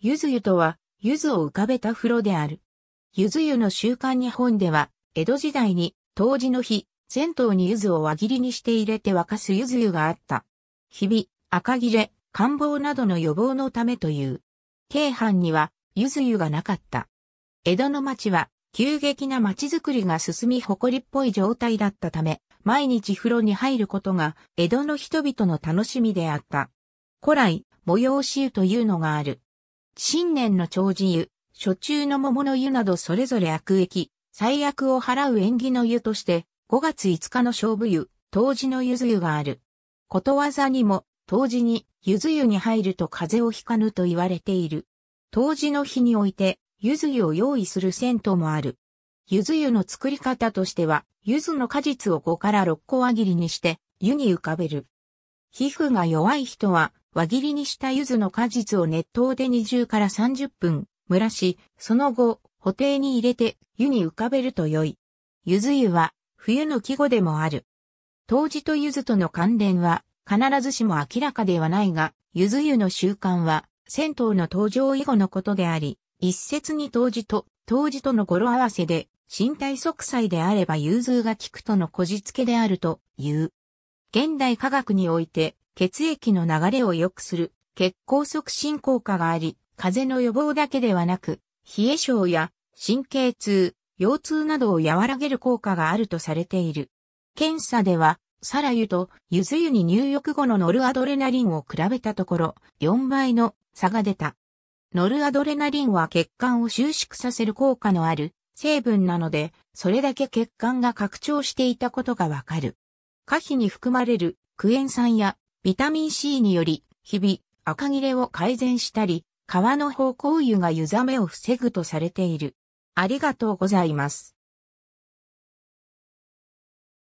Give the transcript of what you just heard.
ゆず湯とは、ゆずを浮かべた風呂である。ゆず湯の習慣日本では、江戸時代に、当時の日、銭湯にゆずを輪切りにして入れて沸かすゆず湯があった。日々、赤切れ、感冒などの予防のためという。京阪には、ゆず湯がなかった。江戸の町は、急激な町づくりが進み誇りっぽい状態だったため、毎日風呂に入ることが、江戸の人々の楽しみであった。古来、催し湯というのがある。新年の長寿湯、初中の桃の湯などそれぞれ悪役、最悪を払う縁起の湯として、5月5日の勝負湯、当時のゆず湯がある。ことわざにも、当時に、ゆず湯に入ると風邪をひかぬと言われている。当時の日において、ゆず湯を用意する銭湯もある。ゆず湯の作り方としては、ゆずの果実を5から6個輪切りにして、湯に浮かべる。皮膚が弱い人は、輪切りにした柚子の果実を熱湯で20から30分蒸らし、その後、補定に入れて湯に浮かべると良い。柚子湯は冬の季語でもある。冬治と柚子との関連は必ずしも明らかではないが、柚子湯の習慣は銭湯の登場以後のことであり、一説に冬治と冬治との語呂合わせで身体息災であれば融通が効くとのこじつけであるという。現代科学において血液の流れを良くする血行促進効果があり、風邪の予防だけではなく、冷え症や神経痛、腰痛などを和らげる効果があるとされている。検査では、サラ湯とゆず湯に入浴後のノルアドレナリンを比べたところ、4倍の差が出た。ノルアドレナリンは血管を収縮させる効果のある成分なので、それだけ血管が拡張していたことがわかる。可否に含まれるクエン酸やビタミン C により、日々、赤切れを改善したり、皮の方向油が湯冷めを防ぐとされている。ありがとうございます。